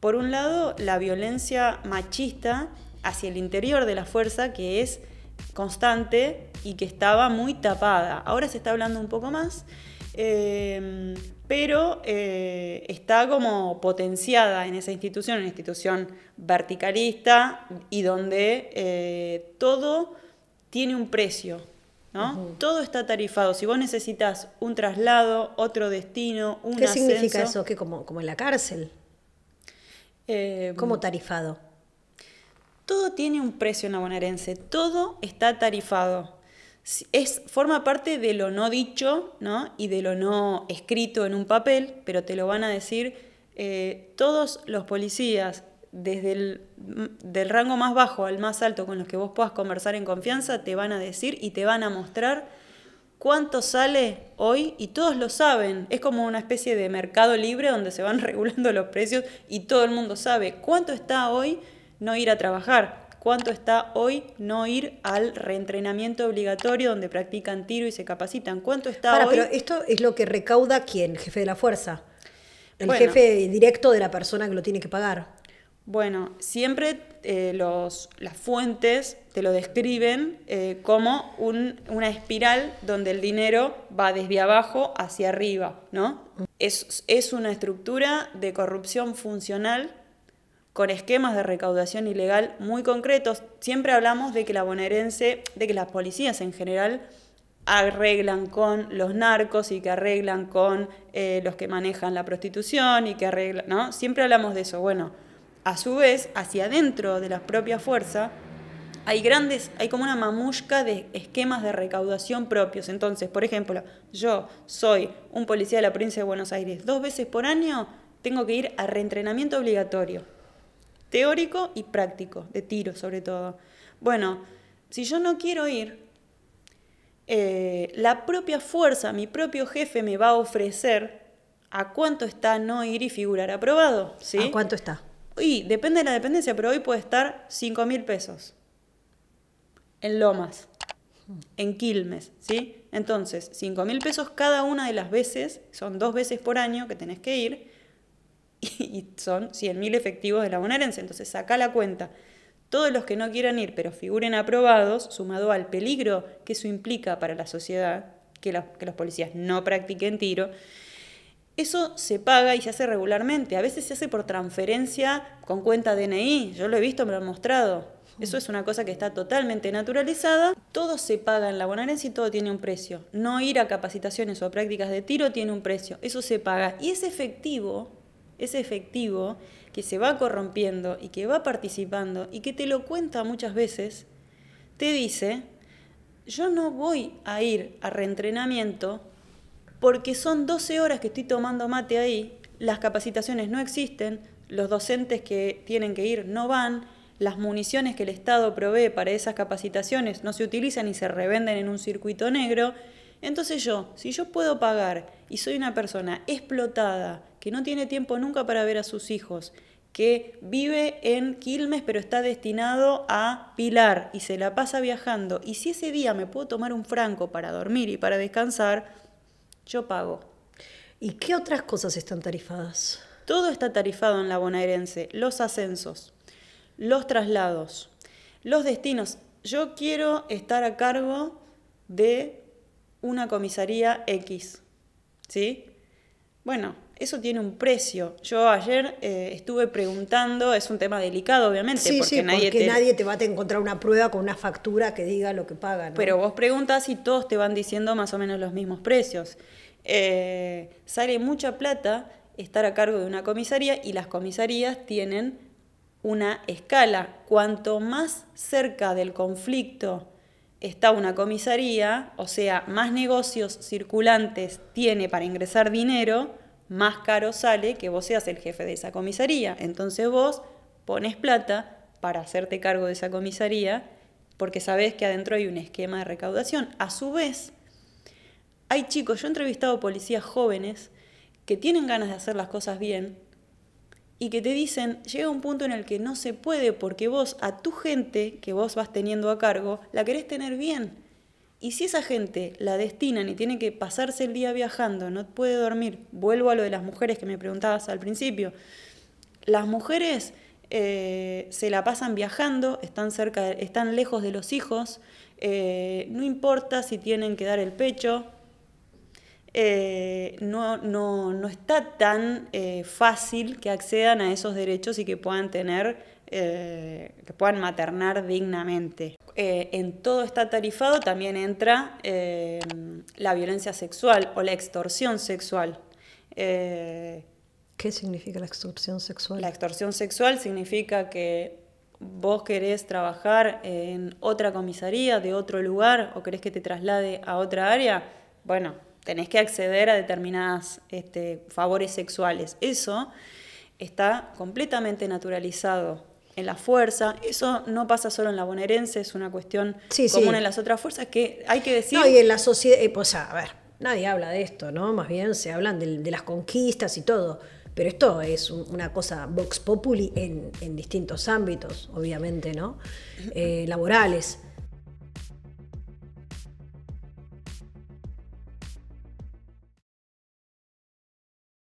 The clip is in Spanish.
Por un lado, la violencia machista hacia el interior de la fuerza, que es constante y que estaba muy tapada. Ahora se está hablando un poco más, eh, pero eh, está como potenciada en esa institución, una institución verticalista y donde eh, todo tiene un precio. ¿no? Todo está tarifado. Si vos necesitas un traslado, otro destino, un ¿Qué significa eso? Que como, como en la cárcel. Em, como ¿Cómo tarifado? Todo tiene un precio en abonarense, todo está tarifado. Es, forma parte de lo no dicho ¿no? y de lo no escrito en un papel, pero te lo van a decir eh, todos los policías, desde el mm, del rango más bajo al más alto con los que vos puedas conversar en confianza, te van a decir y te van a mostrar cuánto sale hoy y todos lo saben. Es como una especie de mercado libre donde se van regulando los precios y todo el mundo sabe cuánto está hoy no ir a trabajar, cuánto está hoy no ir al reentrenamiento obligatorio donde practican tiro y se capacitan, cuánto está hoy... Pero esto es lo que recauda quién, jefe de la fuerza. El jefe directo de la persona que lo tiene que pagar. Bueno, siempre eh, los, las fuentes te lo describen eh, como una espiral donde el dinero va desde abajo hacia arriba, ¿no? Es, es una estructura de corrupción funcional con esquemas de recaudación ilegal muy concretos. Siempre hablamos de que la bonaerense, de que las policías en general arreglan con los narcos y que arreglan con eh, los que manejan la prostitución y que arreglan, ¿no? Siempre hablamos de eso. Bueno, a su vez, hacia adentro de la propia fuerza, hay grandes, hay como una mamushka de esquemas de recaudación propios. Entonces, por ejemplo, yo soy un policía de la provincia de Buenos Aires. Dos veces por año tengo que ir a reentrenamiento obligatorio, teórico y práctico, de tiro sobre todo. Bueno, si yo no quiero ir, eh, la propia fuerza, mi propio jefe me va a ofrecer a cuánto está no ir y figurar aprobado. ¿A cuánto está? y depende de la dependencia, pero hoy puede estar 5 mil pesos. En Lomas, en Quilmes, ¿sí? Entonces, 5 mil pesos cada una de las veces, son dos veces por año que tenés que ir, y son 100 mil efectivos de la bonaerense. Entonces, saca la cuenta. Todos los que no quieran ir, pero figuren aprobados, sumado al peligro que eso implica para la sociedad, que, que los policías no practiquen tiro, eso se paga y se hace regularmente. A veces se hace por transferencia con cuenta DNI. Yo lo he visto, me lo han mostrado. Eso es una cosa que está totalmente naturalizada. Todo se paga en la bonaerense y todo tiene un precio. No ir a capacitaciones o a prácticas de tiro tiene un precio. Eso se paga. Y ese efectivo, ese efectivo que se va corrompiendo y que va participando y que te lo cuenta muchas veces, te dice, yo no voy a ir a reentrenamiento porque son 12 horas que estoy tomando mate ahí, las capacitaciones no existen, los docentes que tienen que ir no van, las municiones que el Estado provee para esas capacitaciones no se utilizan y se revenden en un circuito negro. Entonces yo, si yo puedo pagar y soy una persona explotada, que no tiene tiempo nunca para ver a sus hijos, que vive en Quilmes pero está destinado a Pilar y se la pasa viajando, y si ese día me puedo tomar un franco para dormir y para descansar, yo pago. ¿Y qué otras cosas están tarifadas? Todo está tarifado en la bonaerense, los ascensos, los traslados, los destinos. Yo quiero estar a cargo de una comisaría X, ¿sí? Bueno, eso tiene un precio. Yo ayer eh, estuve preguntando, es un tema delicado obviamente, porque, nadie, te... nadie te va a encontrar una prueba con una factura que diga lo que pagan. Pero vos preguntas y todos te van diciendo más o menos los mismos precios. Eh, sale mucha plata estar a cargo de una comisaría y las comisarías tienen una escala. Cuanto más cerca del conflicto está una comisaría, o sea, más negocios circulantes tiene para ingresar dinero, más caro sale que vos seas el jefe de esa comisaría. Entonces vos pones plata para hacerte cargo de esa comisaría porque sabés que adentro hay un esquema de recaudación. A su vez, hay chicos, yo he entrevistado policías jóvenes que tienen ganas de hacer las cosas bien y que te dicen, llega un punto en el que no se puede porque vos a tu gente que vos vas teniendo a cargo, la querés tener bien y si esa gente la destinan y tiene que pasarse el día viajando, no puede dormir, vuelvo a lo de las mujeres que me preguntabas al principio, las mujeres eh, se la pasan viajando, están, cerca, están lejos de los hijos, eh, no importa si tienen que dar el pecho, eh, no, no, está tan fácil que accedan a esos derechos y que puedan tener, que puedan maternar dignamente. Eh, en todo está tarifado también entra eh, la violencia sexual o la extorsión sexual. Eh, ¿Qué significa la extorsión sexual? La extorsión sexual significa que vos querés trabajar en otra comisaría, de otro lugar, o querés que te traslade a otra área, bueno, tenés que acceder a determinadas este, favores sexuales. Eso está completamente naturalizado en la fuerza. Eso no pasa solo en la bonaerense, es una cuestión común en las otras fuerzas que hay que decir. No, y en la sociedad, eh, pues a ver, nadie habla de esto, ¿no? Más bien se hablan de, las conquistas y todo. Pero esto es una cosa vox populi en, en, distintos ámbitos, obviamente, ¿no? Eh, laborales.